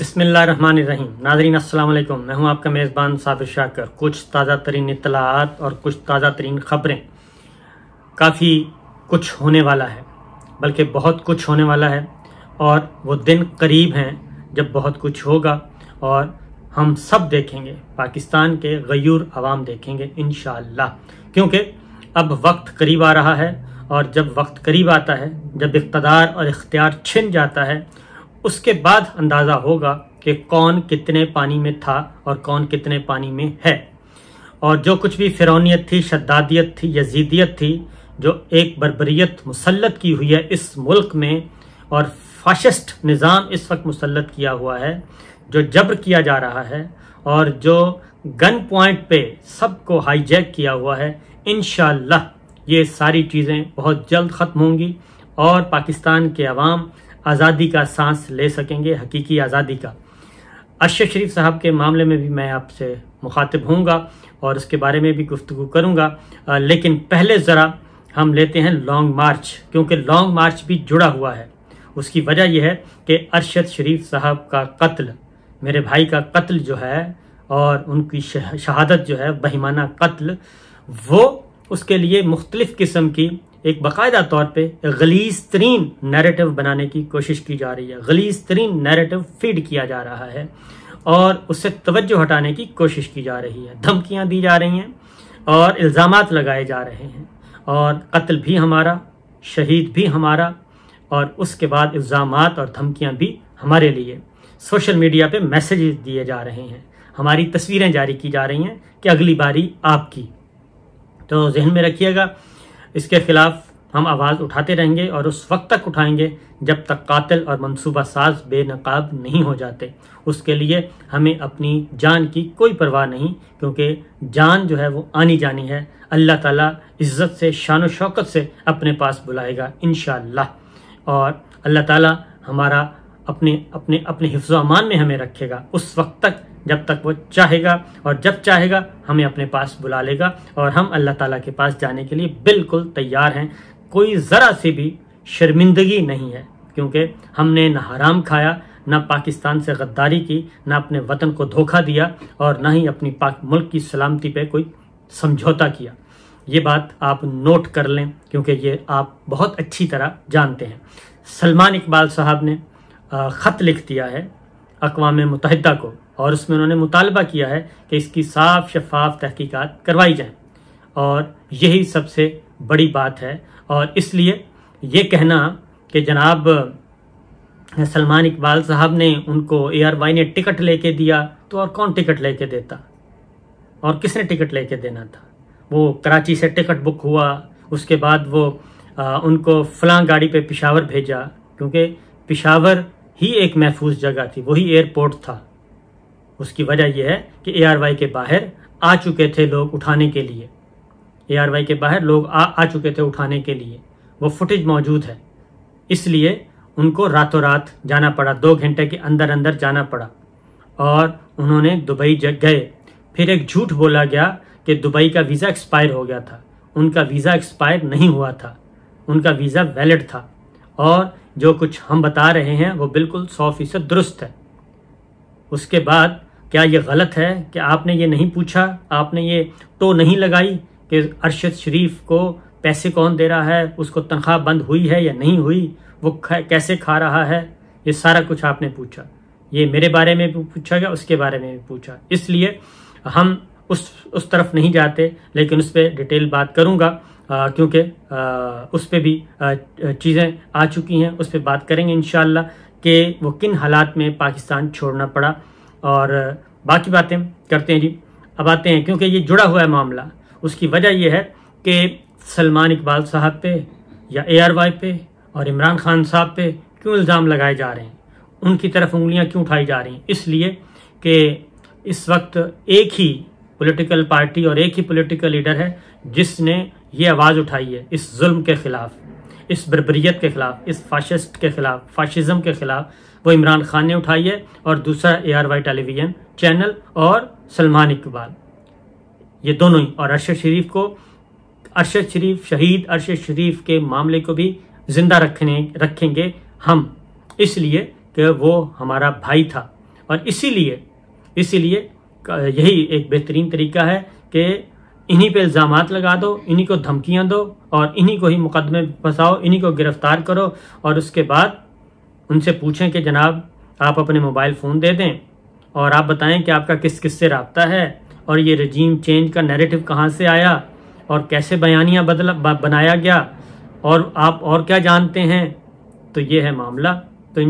बसमीम नाजरीन असलम मैं हूं आपका मेज़बान साबिर शाकर कुछ ताज़ा तरीन इतलात और कुछ ताज़ा तरीन ख़बरें काफ़ी कुछ होने वाला है बल्कि बहुत कुछ होने वाला है और वो दिन करीब हैं जब बहुत कुछ होगा और हम सब देखेंगे पाकिस्तान के गयूर आवाम देखेंगे इन क्योंकि अब वक्त करीब आ रहा है और जब वक्त करीब आता है जब इकतदार और इख्तियार छिन जाता है उसके बाद अंदाज़ा होगा कि कौन कितने पानी में था और कौन कितने पानी में है और जो कुछ भी फिरौनीत थी शद्दादियत थी यजीदियत थी जो एक बरबरीत मुसलत की हुई है इस मुल्क में और फाशिस्ट निज़ाम इस वक्त मुसलत किया हुआ है जो जब्र किया जा रहा है और जो गन पॉइंट पे सबको हाईजैक किया हुआ है इन ये सारी चीज़ें बहुत जल्द ख़त्म होंगी और पाकिस्तान के अवाम आज़ादी का सांस ले सकेंगे हकीकी आज़ादी का अशर शरीफ साहब के मामले में भी मैं आपसे मुखातिब होऊंगा और उसके बारे में भी गुफ्तु करूँगा लेकिन पहले ज़रा हम लेते हैं लॉन्ग मार्च क्योंकि लॉन्ग मार्च भी जुड़ा हुआ है उसकी वजह यह है कि अरशद शरीफ साहब का कत्ल मेरे भाई का कत्ल जो है और उनकी शहादत जो है बहिमाना कत्ल वो उसके लिए मुख्तलिफ़ किस्म की एक बाकायदा तौर पे गलीस तरीन नैरेटिव बनाने की कोशिश की जा रही है गलीस तरीन नैरेटिव फीड किया जा रहा है और उससे तवज्जो हटाने की कोशिश की जा रही है धमकियाँ दी जा रही हैं और इल्ज़ाम लगाए जा रहे हैं और कत्ल भी हमारा शहीद भी हमारा और उसके बाद इल्ज़ाम और धमकियाँ भी हमारे लिए सोशल मीडिया पर मैसेज दिए जा रहे हैं हमारी तस्वीरें जारी की जा रही हैं कि अगली बारी आपकी तो जहन में रखिएगा इसके खिलाफ हम आवाज़ उठाते रहेंगे और उस वक्त तक उठाएंगे जब तक कातिल और मनसूबा साज बेनकाब नहीं हो जाते उसके लिए हमें अपनी जान की कोई परवाह नहीं क्योंकि जान जो है वो आनी जानी है अल्लाह ताला इज़्ज़त से शान शौकत से अपने पास बुलाएगा इन और अल्लाह ताला हमारा अपने अपने अपने हिफ्ज़ अमान में हमें रखेगा उस वक्त तक जब तक वो चाहेगा और जब चाहेगा हमें अपने पास बुला लेगा और हम अल्लाह ताला के पास जाने के लिए बिल्कुल तैयार हैं कोई ज़रा सी भी शर्मिंदगी नहीं है क्योंकि हमने ना हराम खाया ना पाकिस्तान से गद्दारी की ना अपने वतन को धोखा दिया और ना ही अपनी पाक मुल्क की सलामती पर कोई समझौता किया ये बात आप नोट कर लें क्योंकि ये आप बहुत अच्छी तरह जानते हैं सलमान इकबाल साहब ने ख़त लिख दिया है अकवा मुतहदा को और उसमें उन्होंने मुतालबा किया है कि इसकी साफ शफाफ तहकीक़त करवाई जाए और यही सबसे बड़ी बात है और इसलिए ये कहना कि जनाब सलमान इकबाल साहब ने उनको ए आर वाई ने टिकट लेके दिया तो और कौन टिकट लेके देता और किसने टिकट लेके देना था वो कराची से टिकट बुक हुआ उसके बाद वो आ, उनको फलां गाड़ी पे पिशावर भेजा क्योंकि पिशावर ही एक महफूज जगह थी वही एयरपोर्ट था उसकी वजह यह है कि ए के बाहर आ चुके थे लोग उठाने के लिए ए के बाहर लोग आ, आ चुके थे उठाने के लिए वो फुटेज मौजूद है इसलिए उनको रातों रात जाना पड़ा दो घंटे के अंदर अंदर जाना पड़ा और उन्होंने दुबई जग गए फिर एक झूठ बोला गया कि दुबई का वीज़ा एक्सपायर हो गया था उनका वीज़ा एक्सपायर नहीं हुआ था उनका वीज़ा वैलिड था और जो कुछ हम बता रहे हैं वो बिल्कुल सौ फीसद दुरुस्त है उसके बाद क्या ये गलत है कि आपने ये नहीं पूछा आपने ये तो नहीं लगाई कि अरशद शरीफ को पैसे कौन दे रहा है उसको तनख्वाह बंद हुई है या नहीं हुई वो कैसे खा रहा है ये सारा कुछ आपने पूछा ये मेरे बारे में भी पूछा गया उसके बारे में भी पूछा इसलिए हम उस उस तरफ नहीं जाते लेकिन उस पर डिटेल बात करूँगा क्योंकि उस पर भी चीज़ें आ चुकी हैं उस पर बात करेंगे इन कि वो किन हालात में पाकिस्तान छोड़ना पड़ा और बाकी बातें करते हैं जी अब आते हैं क्योंकि ये जुड़ा हुआ है मामला उसकी वजह यह है कि सलमान इकबाल साहब पे या ए आर वाई पे और इमरान खान साहब पे क्यों इल्ज़ाम लगाए जा रहे हैं उनकी तरफ उंगलियां क्यों उठाई जा रही हैं इसलिए कि इस वक्त एक ही पॉलिटिकल पार्टी और एक ही पॉलिटिकल लीडर है जिसने ये आवाज़ उठाई है इस जुल्म के ख़िलाफ़ इस बरबरीत के ख़िलाफ़ इस फाशिस्ट के ख़िलाफ़ फाशिज़म के ख़िलाफ़ वो इमरान खान ने उठाई है और दूसरा A R Y television channel और सलमान इकबाल ये दोनों ही और अरशद शरीफ को अरशद शरीफ शहीद अरशद शरीफ के मामले को भी जिंदा रखने रखेंगे हम इसलिए कि वो हमारा भाई था और इसीलिए इसीलिए यही एक बेहतरीन तरीका है कि इन्हीं पे इल्ज़ाम लगा दो इन्हीं को धमकियां दो और इन्हीं को ही मुकदमे फंसाओ इन्हीं को गिरफ्तार करो और उसके बाद उनसे पूछें कि जनाब आप अपने मोबाइल फ़ोन दे दें और आप बताएं कि आपका किस किस से रबता है और ये रजीम चेंज का नैरेटिव कहाँ से आया और कैसे बयानियाँ बदला बनाया गया और आप और क्या जानते हैं तो ये है मामला तो इन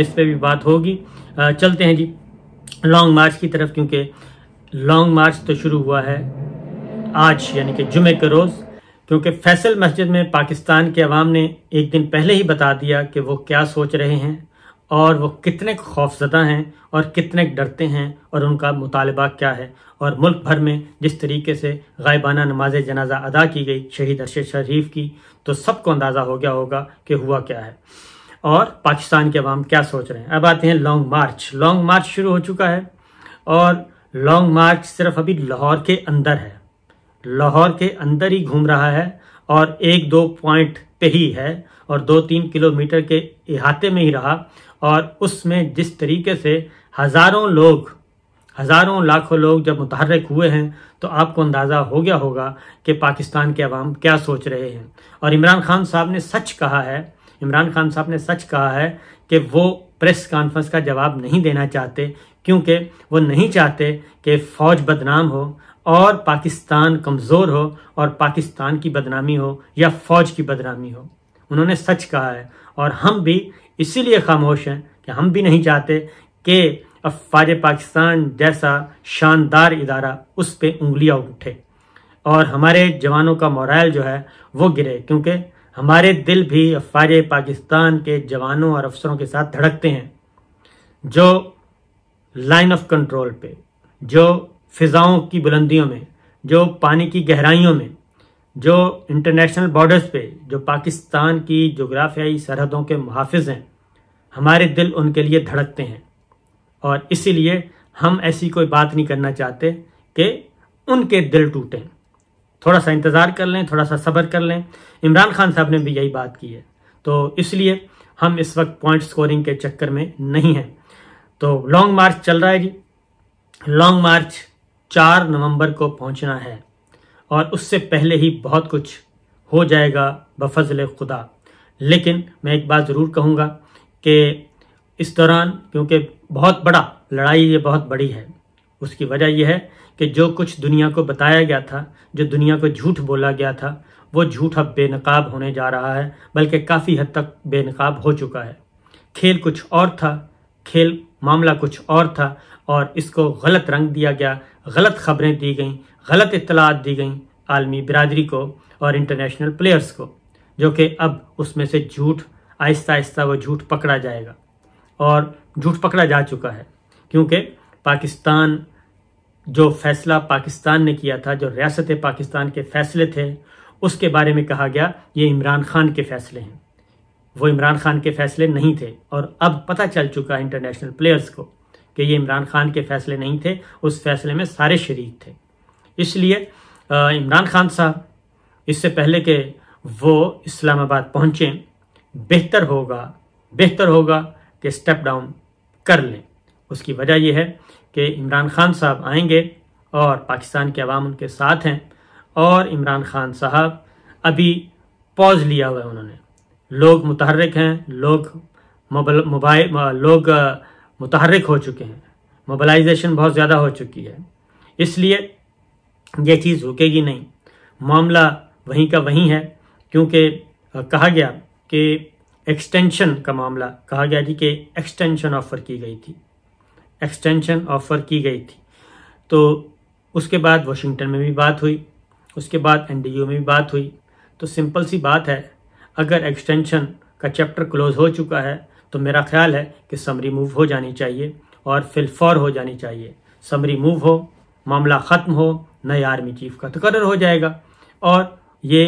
इस पर भी बात होगी चलते हैं जी लॉन्ग मार्च की तरफ क्योंकि लॉन्ग मार्च तो शुरू हुआ है आज यानी कि जुमे के रोज़ क्योंकि फैसल मस्जिद में पाकिस्तान के अवाम ने एक दिन पहले ही बता दिया कि वो क्या सोच रहे हैं और वो कितने खौफजदा हैं और कितने डरते हैं और उनका मुतालबा क्या है और मुल्क भर में जिस तरीके से गायबाना नमाज जनाजा अदा की गई शहीद अरशद शरीफ की तो सबको अंदाज़ा हो गया होगा कि हुआ क्या है और पाकिस्तान के अवाम क्या सोच रहे हैं अब आते हैं लॉन्ग मार्च लॉन्ग मार्च शुरू हो चुका है और लॉन्ग मार्च सिर्फ अभी लाहौर के अंदर है लाहौर के अंदर ही घूम रहा है और एक दो पॉइंट पे ही है और दो तीन किलोमीटर के इहाते में ही रहा और उसमें जिस तरीके से हज़ारों लोग हज़ारों लाखों लोग जब मुतहरक हुए हैं तो आपको अंदाज़ा हो गया होगा कि पाकिस्तान के अवाम क्या सोच रहे हैं और इमरान खान साहब ने सच कहा है इमरान खान साहब ने सच कहा है कि वो प्रेस कॉन्फ्रेंस का जवाब नहीं देना चाहते क्योंकि वो नहीं चाहते कि फ़ौज बदनाम हो और पाकिस्तान कमज़ोर हो और पाकिस्तान की बदनामी हो या फ़ौज की बदनामी हो उन्होंने सच कहा है और हम भी इसीलिए खामोश हैं कि हम भी नहीं चाहते कि अफवाज पाकिस्तान जैसा शानदार इदारा उस पर उंगलियाँ उठे और हमारे जवानों का मोरल जो है वो गिरे क्योंकि हमारे दिल भी अफवाज पाकिस्तान के जवानों और अफसरों के साथ धड़कते हैं जो लाइन ऑफ कंट्रोल पे जो फिज़ाओं की बुलंदियों में जो पानी की गहराइयों में जो इंटरनेशनल बॉर्डर्स पे जो पाकिस्तान की जोग्राफियाई सरहदों के मुहाफ़ हैं हमारे दिल उनके लिए धड़कते हैं और इसीलिए हम ऐसी कोई बात नहीं करना चाहते कि उनके दिल टूटें थोड़ा सा इंतज़ार कर लें थोड़ा सा सब्र कर लें इमरान खान साहब ने भी यही बात की है तो इसलिए हम इस वक्त पॉइंट स्कोरिंग के चक्कर में नहीं हैं तो लॉन्ग मार्च चल रहा है जी लॉन्ग मार्च चार नवंबर को पहुंचना है और उससे पहले ही बहुत कुछ हो जाएगा बफजल खुदा लेकिन मैं एक बात ज़रूर कहूँगा कि इस दौरान क्योंकि बहुत बड़ा लड़ाई ये बहुत बड़ी है उसकी वजह यह है कि जो कुछ दुनिया को बताया गया था जो दुनिया को झूठ बोला गया था वो झूठ अब बेनकाब होने जा रहा है बल्कि काफ़ी हद तक बेनकाब हो चुका है खेल कुछ और था खेल मामला कुछ और था और इसको गलत रंग दिया गया गलत खबरें दी गई गलत इतलात दी गई आलमी बिरादरी को और इंटरनेशनल प्लेयर्स को जो कि अब उसमें से झूठ आहिस्ता आहिस्ता वो झूठ पकड़ा जाएगा और झूठ पकड़ा जा चुका है क्योंकि पाकिस्तान जो फैसला पाकिस्तान ने किया था जो रियासत पाकिस्तान के फैसले थे उसके बारे में कहा गया ये इमरान खान के फैसले हैं वो इमरान खान के फैसले नहीं थे और अब पता चल चुका है इंटरनेशनल प्लेयर्स को कि ये इमरान खान के फैसले नहीं थे उस फैसले में सारे शरीक थे इसलिए इमरान खान साहब इससे पहले कि वो इस्लामाबाद पहुँचें बेहतर होगा बेहतर होगा कि स्टेप डाउन कर लें उसकी वजह यह है कि इमरान खान साहब आएंगे और पाकिस्तान के अवाम उनके साथ हैं और इमरान खान साहब अभी पॉज लिया हुआ है उन्होंने लोग मुतहरक हैं लोग मोबाइल लोग मुतहरक हो चुके हैं मोबलाइजेशन बहुत ज़्यादा हो चुकी है इसलिए यह चीज़ रुकेगी नहीं मामला वहीं का वहीं है क्योंकि कहा गया कि एक्सटेंशन का मामला कहा गया जी कि एक्सटेंशन ऑफ़र की गई थी एक्सटेंशन ऑफ़र की गई थी तो उसके बाद वाशिंगटन में भी बात हुई उसके बाद एनडीयू में भी बात हुई तो सिंपल सी बात है अगर एक्सटेंशन का चैप्टर क्लोज हो चुका है तो मेरा ख्याल है कि समरी मूव हो जानी चाहिए और फिलफॉर हो जानी चाहिए समरी मूव हो मामला ख़त्म हो नए आर्मी चीफ का तकर्र तो हो जाएगा और ये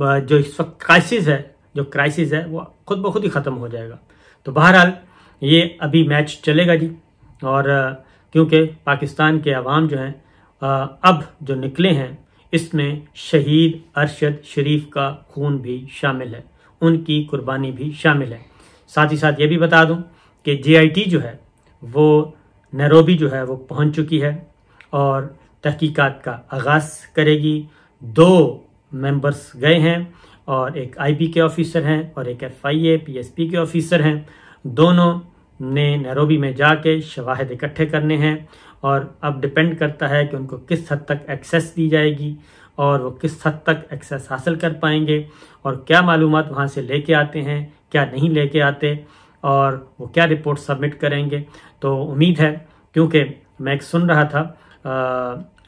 जो इस वक्त क्राइसिस है जो क्राइसिस है वो खुद ब खुद ही ख़त्म हो जाएगा तो बहरहाल ये अभी मैच चलेगा जी और क्योंकि पाकिस्तान के अवाम जो हैं अब जो निकले हैं इसमें शहीद अरशद शरीफ का खून भी शामिल है उनकी कुर्बानी भी शामिल है साथ ही साथ ये भी बता दूं कि जेआईटी जो है वो नरोबी जो है वो पहुंच चुकी है और तहकीकात का आगाज़ करेगी दो मेंबर्स गए हैं और एक आईपी के ऑफिसर हैं और एक एफआईए पीएसपी के ऑफिसर हैं दोनों ने नरोबी में जाके शवाहद इकट्ठे करने हैं और अब डिपेंड करता है कि उनको किस हद तक एक्सेस दी जाएगी और वो किस हद तक एक्सेस हासिल कर पाएंगे और क्या मालूम वहाँ से लेके आते हैं क्या नहीं लेके आते और वो क्या रिपोर्ट सबमिट करेंगे तो उम्मीद है क्योंकि मैं एक सुन रहा था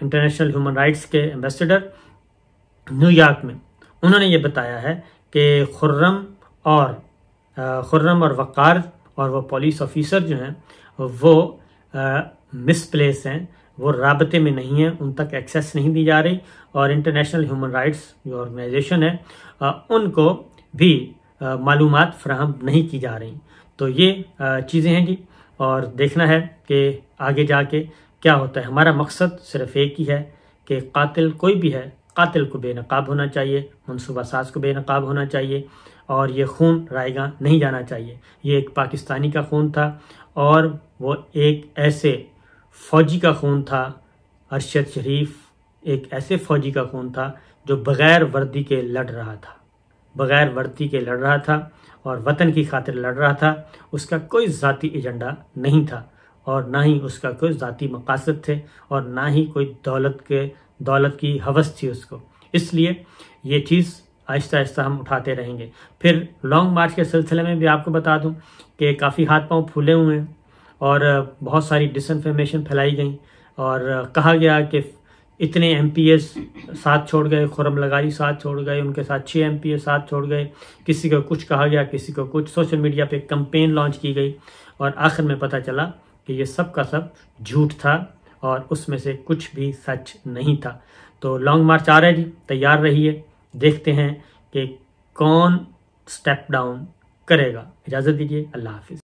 इंटरनेशनल ह्यूमन राइट्स के एम्बेसडर न्यूयॉर्क में उन्होंने ये बताया है कि खुर्रम और खुर्रम और वक़ार और वो पुलिस ऑफिसर जो हैं वो मिसप्लेस हैं वो रबते में नहीं हैं उन तक एक्सेस नहीं दी जा रही और इंटरनेशनल ह्यूमन राइट्स जो ऑर्गेनाइजेशन है उनको भी मालूम फ्राहम नहीं की जा रही तो ये चीज़ें हैं जी और देखना है कि आगे जाके क्या होता है हमारा मकसद सिर्फ एक ही है कि कातिल कोई भी है कातिल को बेनकाब होना चाहिए मनसूबा साज को बेनकाब होना चाहिए और ये खून रायगा नहीं जाना चाहिए ये एक पाकिस्तानी का खून था और वो एक ऐसे फौजी का खून था अरशद शरीफ एक ऐसे फौजी का खून था जो बग़ैर वर्दी के लड़ रहा था बग़ैर वर्दी के लड़ रहा था और वतन की खातिर लड़ रहा था उसका कोई ज़ाती एजेंडा नहीं था और ना ही उसका कोई ज़ाती मकासद थे और ना ही कोई दौलत के दौलत की हवस थी उसको इसलिए ये चीज़ आहिस्ता आहिस्ता हम उठाते रहेंगे फिर लॉन्ग मार्च के सिलसिले में भी आपको बता दूं कि काफ़ी हाथ पांव फूले हुए हैं और बहुत सारी डिसइंफॉर्मेशन फैलाई गई और कहा गया कि इतने एम पी एस साथ छोड़ गए खुरम लगारी साथ छोड़ गए उनके साथ छः एम पी एस साथ छोड़ गए किसी को कुछ कहा गया किसी को कुछ सोशल मीडिया पे कंपेन लॉन्च की गई और आखिर में पता चला कि ये सब का सब झूठ था और उसमें से कुछ भी सच नहीं था तो लॉन्ग मार्च आ रहा है जी तैयार रहिए देखते हैं कि कौन स्टेप डाउन करेगा इजाज़त दीजिए अल्लाह हाफिज़